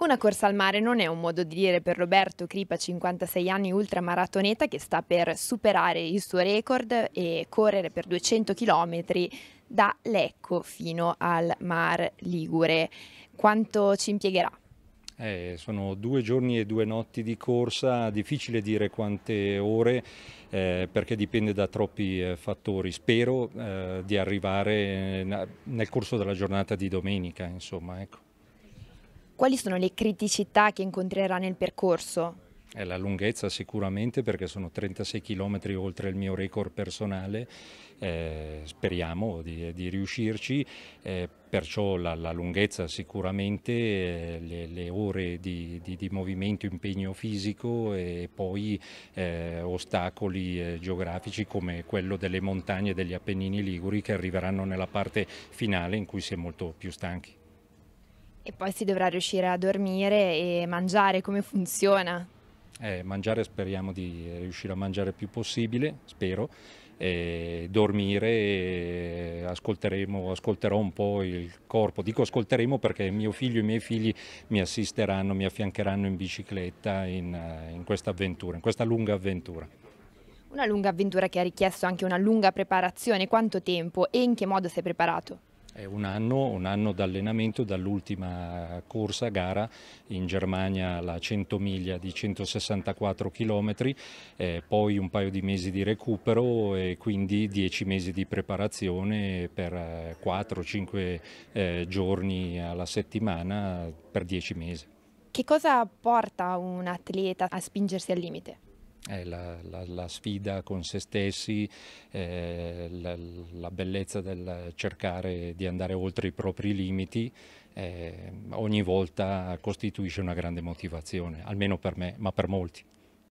Una corsa al mare non è un modo di dire per Roberto Cripa, 56 anni, ultramaratoneta, che sta per superare il suo record e correre per 200 km da Lecco fino al Mar Ligure. Quanto ci impiegherà? Eh, sono due giorni e due notti di corsa, difficile dire quante ore eh, perché dipende da troppi eh, fattori. Spero eh, di arrivare eh, nel corso della giornata di domenica, insomma, ecco. Quali sono le criticità che incontrerà nel percorso? È eh, la lunghezza sicuramente perché sono 36 km oltre il mio record personale, eh, speriamo di, di riuscirci, eh, perciò la, la, lunghezza sicuramente, eh, le, le, ore di, di, di, movimento, impegno fisico e poi eh, ostacoli eh, geografici come quello delle montagne degli Appennini Liguri che arriveranno nella parte finale in cui si è molto più stanchi. E poi si dovrà riuscire a dormire e mangiare, come funziona? Eh, mangiare speriamo di riuscire a mangiare il più possibile, spero, e dormire e ascolteremo, ascolterò un po' il corpo. Dico ascolteremo perché mio figlio e i miei figli mi assisteranno, mi affiancheranno in bicicletta in, eh, in questa avventura, in questa lunga avventura. Una lunga avventura che ha richiesto anche una lunga preparazione. Quanto tempo e in che modo sei preparato? È un anno, un anno d'allenamento dall'ultima corsa, gara, in Germania la 100 miglia di 164 km, eh, poi un paio di mesi di recupero e quindi 10 mesi di preparazione per 4-5 eh, eh, giorni alla settimana per 10 mesi. Che cosa porta un atleta a spingersi al limite? la, la, la, sfida con se stessi, eh, la, la, bellezza del cercare di andare oltre i propri limiti, eh, ogni volta costituisce una grande motivazione, almeno per me, ma per molti.